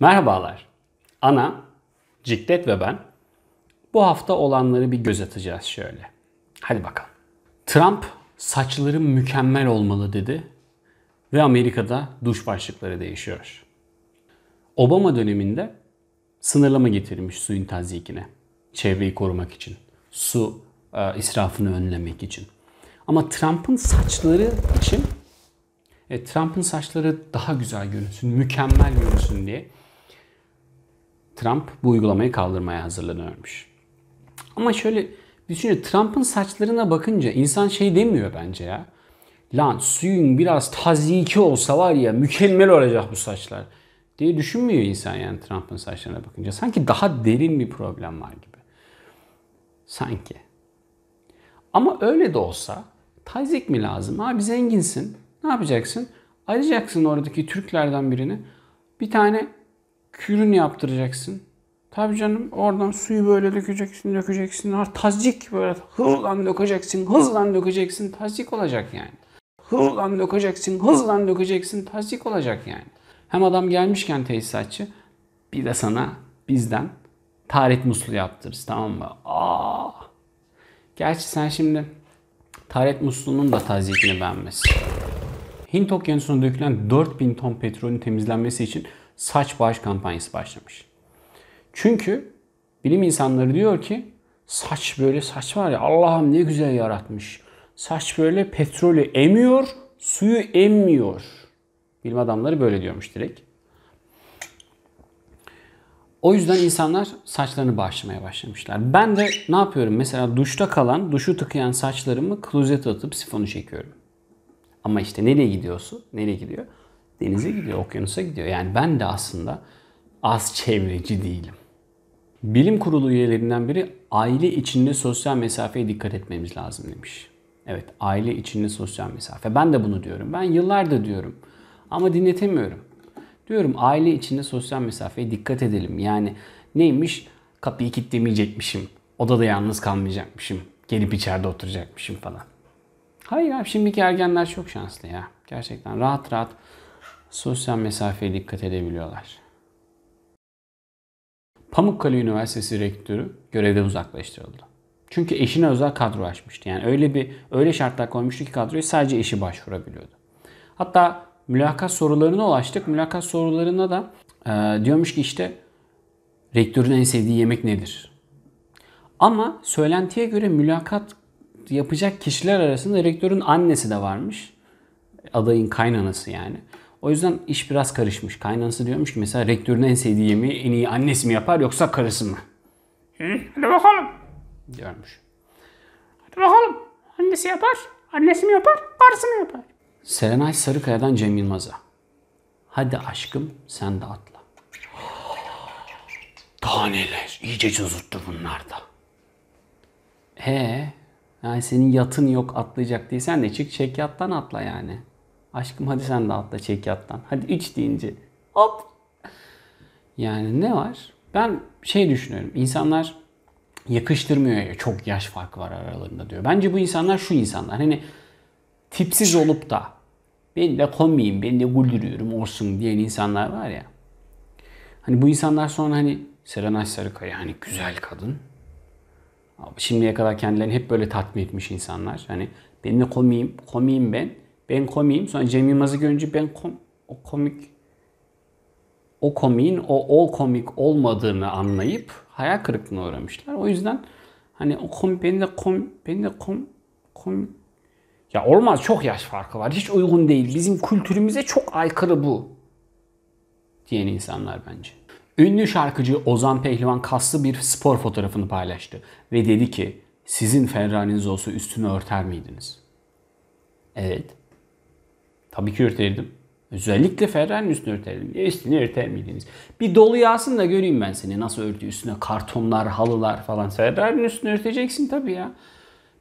Merhabalar. Ana, Ciklet ve ben bu hafta olanları bir göz atacağız şöyle. Hadi bakalım. Trump saçları mükemmel olmalı dedi ve Amerika'da duş başlıkları değişiyor. Obama döneminde sınırlama getirmiş suyun tazikine. Çevreyi korumak için. Su e, israfını önlemek için. Ama Trump'ın saçları için e, Trump'ın saçları daha güzel görünsün, mükemmel görünsün diye Trump bu uygulamayı kaldırmaya hazırlanıyormuş. Ama şöyle düşünün Trump'ın saçlarına bakınca insan şey demiyor bence ya. Lan suyun biraz taziki olsa var ya mükemmel olacak bu saçlar diye düşünmüyor insan yani Trump'ın saçlarına bakınca. Sanki daha derin bir problem var gibi. Sanki. Ama öyle de olsa tazik mi lazım? Abi zenginsin. Ne yapacaksın? Arayacaksın oradaki Türklerden birini. Bir tane kürün yaptıracaksın. Tabi canım oradan suyu böyle dökeceksin, dökeceksin. Tazcik böyle hızlan dökeceksin, hızlan dökeceksin. Tazcik olacak yani. Hızlan dökeceksin, hızlan dökeceksin. Tazcik olacak yani. Hem adam gelmişken tesisatçı bir de sana bizden tarit muslu yaptırız, tamam mı? Aa. Gerçi sen şimdi tarit musluğunun da tazyikini beğenmesin. Hint okyanusuna dökülen 4000 ton petrolün temizlenmesi için saç bağış kampanyası başlamış. Çünkü bilim insanları diyor ki saç böyle saç var ya Allah'ım ne güzel yaratmış. Saç böyle petrolü emiyor, suyu emmiyor. Bilim adamları böyle diyormuş direkt. O yüzden insanlar saçlarını bağışlamaya başlamışlar. Ben de ne yapıyorum? Mesela duşta kalan, duşu tıkayan saçlarımı klozete atıp sifonu çekiyorum. Ama işte nereye gidiyorsun? Nereye gidiyor? denize gidiyor, okyanusa gidiyor. Yani ben de aslında az çevreci değilim. Bilim kurulu üyelerinden biri aile içinde sosyal mesafeye dikkat etmemiz lazım demiş. Evet aile içinde sosyal mesafe. Ben de bunu diyorum. Ben yıllardır diyorum. Ama dinletemiyorum. Diyorum aile içinde sosyal mesafeye dikkat edelim. Yani neymiş? Kapıyı kilitlemeyecekmişim. Odada yalnız kalmayacakmışım. Gelip içeride oturacakmışım falan. Hayır abi şimdiki ergenler çok şanslı ya. Gerçekten rahat rahat sosyal mesafeye dikkat edebiliyorlar. Pamukkale Üniversitesi rektörü görevden uzaklaştırıldı. Çünkü eşine özel kadro açmıştı. Yani öyle bir öyle şartlar koymuştu ki kadroyu sadece eşi başvurabiliyordu. Hatta mülakat sorularına ulaştık. Mülakat sorularına da e, diyormuş ki işte rektörün en sevdiği yemek nedir? Ama söylentiye göre mülakat yapacak kişiler arasında rektörün annesi de varmış. Adayın kaynanası yani. O yüzden iş biraz karışmış. Kaynanası diyormuş ki mesela rektörün en sevdiği yemeği en iyi annesi mi yapar yoksa karısı mı? Hı, hadi bakalım. Diyormuş. Hadi bakalım. Annesi yapar. Annesi mi yapar? Karısı mı yapar? Serenay Sarıkaya'dan Cem Yılmaz'a. Hadi aşkım sen de atla. Taneler. iyice cızırttı bunlar da. He, ee, yani senin yatın yok atlayacak diye, sen de çık çek yattan atla yani. Aşkım hadi sen de atla çek yattan. Hadi 3 deyince hop. Yani ne var? Ben şey düşünüyorum. İnsanlar yakıştırmıyor ya çok yaş farkı var aralarında diyor. Bence bu insanlar şu insanlar. Hani tipsiz olup da ben de komiyim, ben de güldürüyorum olsun diyen insanlar var ya. Hani bu insanlar sonra hani Serenay Sarıkaya hani güzel kadın. Şimdiye kadar kendilerini hep böyle tatmin etmiş insanlar. Hani ben de komiyim, komiyim ben. Ben komiyim. Sonra Cem Yılmaz'ı görünce ben kom o komik o komiğin o ol komik olmadığını anlayıp hayal kırıklığına uğramışlar. O yüzden hani o komik ben de kom ben de kom komik ya olmaz çok yaş farkı var. Hiç uygun değil. Bizim kültürümüze çok aykırı bu. Diyen insanlar bence. Ünlü şarkıcı Ozan Pehlivan kaslı bir spor fotoğrafını paylaştı. Ve dedi ki sizin Ferrari'niz olsa üstünü örter miydiniz? Evet. Tabii ki ürterdim. Özellikle Ferrari'nin üstünü örtelim. Ya üstünü örter miydiniz? Bir dolu yağsın da göreyim ben seni nasıl örtüyor. Üstüne kartonlar, halılar falan. Ferrari'nin üstünü örteceksin tabii ya.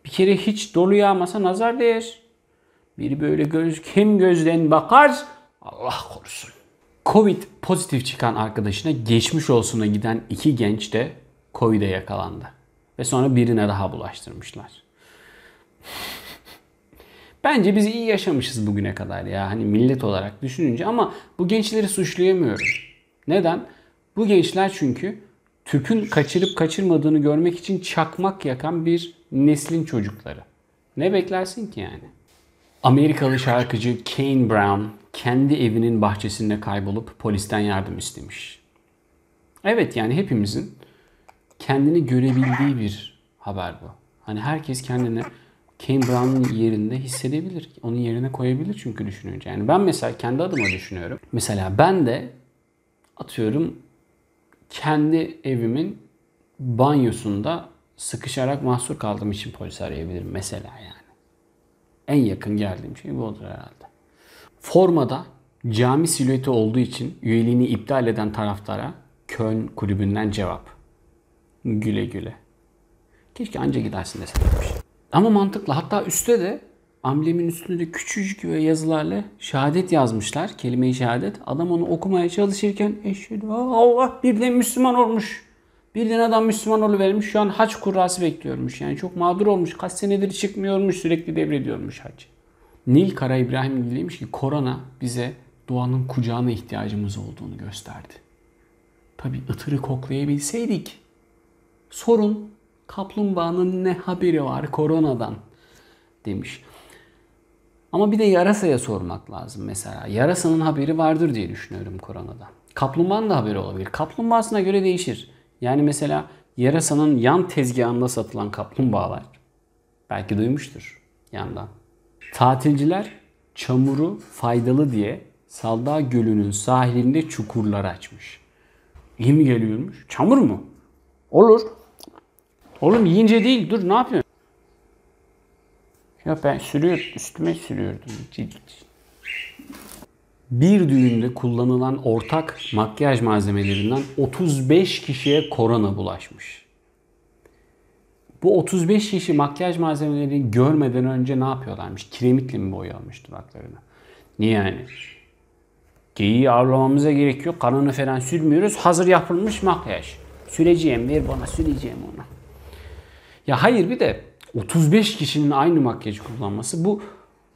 Bir kere hiç dolu yağmasa nazar değer. Biri böyle göz, kim gözden bakar Allah korusun. Covid pozitif çıkan arkadaşına geçmiş olsuna giden iki genç de Covid'e yakalandı. Ve sonra birine daha bulaştırmışlar. Bence biz iyi yaşamışız bugüne kadar ya hani millet olarak düşününce ama bu gençleri suçlayamıyorum. Neden? Bu gençler çünkü tüpün kaçırıp kaçırmadığını görmek için çakmak yakan bir neslin çocukları. Ne beklersin ki yani? Amerikalı şarkıcı Kane Brown kendi evinin bahçesinde kaybolup polisten yardım istemiş. Evet yani hepimizin kendini görebildiği bir haber bu. Hani herkes kendini Kane Brown'un yerinde hissedebilir. Onun yerine koyabilir çünkü düşününce. Yani ben mesela kendi adıma düşünüyorum. Mesela ben de atıyorum kendi evimin banyosunda sıkışarak mahsur kaldığım için polis arayabilirim mesela yani. En yakın geldiğim şey bu olur herhalde. Formada cami silüeti olduğu için üyeliğini iptal eden taraftara Köln kulübünden cevap. Güle güle. Keşke anca gidersin deseydim. Ama mantıklı. Hatta üstte de amblemin üstünde de küçücük ve yazılarla şehadet yazmışlar. Kelime-i şehadet. Adam onu okumaya çalışırken eşhedü Allah birden Müslüman olmuş. Birden adam Müslüman oluvermiş. Şu an haç kurrası bekliyormuş. Yani çok mağdur olmuş. Kaç senedir çıkmıyormuş. Sürekli devrediyormuş hac. Nil Kara İbrahim Gül'üymüş ki korona bize doğanın kucağına ihtiyacımız olduğunu gösterdi. Tabi ıtırı koklayabilseydik sorun Kaplumbağanın ne haberi var koronadan demiş. Ama bir de yarasaya sormak lazım mesela. Yarasanın haberi vardır diye düşünüyorum koronadan. Kaplumbağanın da haberi olabilir. Kaplumbağasına göre değişir. Yani mesela yarasanın yan tezgahında satılan kaplumbağalar belki duymuştur yandan. Tatilciler çamuru faydalı diye Salda Gölü'nün sahilinde çukurlar açmış. İyi mi geliyormuş? Çamur mu? Olur. Oğlum yiyince değil dur ne yapıyorsun? Ya ben sürüyor, üstüme sürüyordum. Cilt. Bir düğünde kullanılan ortak makyaj malzemelerinden 35 kişiye korona bulaşmış. Bu 35 kişi makyaj malzemelerini görmeden önce ne yapıyorlarmış? Kiremitle mi boyamış dudaklarını? Niye yani? Geyiği avlamamıza gerek yok. Kanını falan sürmüyoruz. Hazır yapılmış makyaj. Süreceğim ver bana süreceğim onu. Ya hayır bir de 35 kişinin aynı makyaj kullanması bu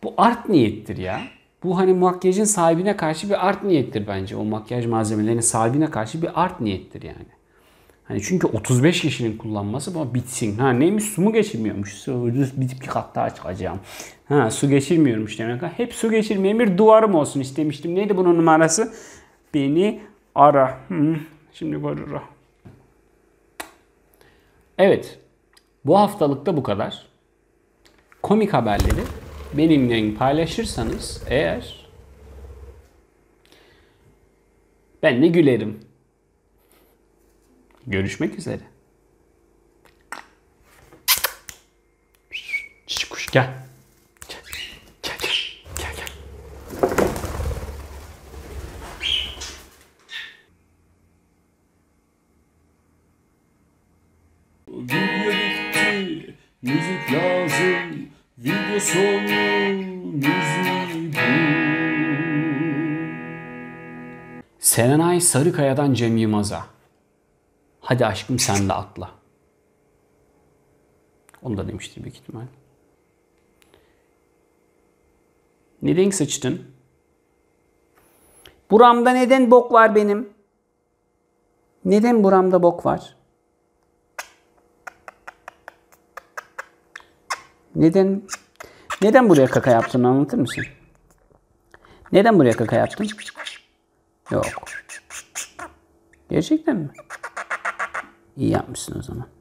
bu art niyettir ya. Bu hani makyajın sahibine karşı bir art niyettir bence. O makyaj malzemelerinin sahibine karşı bir art niyettir yani. Hani çünkü 35 kişinin kullanması bu bitsin. Ha neymiş su mu geçirmiyormuş? bir kat daha çıkacağım. Ha su geçirmiyormuş demek. Hep su geçirmeyen bir duvarım olsun istemiştim. Neydi bunun numarası? Beni ara. Hmm. Şimdi var Evet. Bu haftalıkta bu kadar. Komik haberleri benimle paylaşırsanız eğer ben de gülerim. Görüşmek üzere. Gel. Müzik lazım video sonu müzik bu. Serenay Sarıkaya'dan Cem Yılmaz'a. Hadi aşkım sen de atla. Onu da demiştir büyük ihtimal. Neden sıçtın? Buramda neden bok var benim? Neden buramda bok var? Neden neden buraya kaka yaptığını anlatır mısın? Neden buraya kaka yaptın? Yok. Gerçekten mi? İyi yapmışsın o zaman.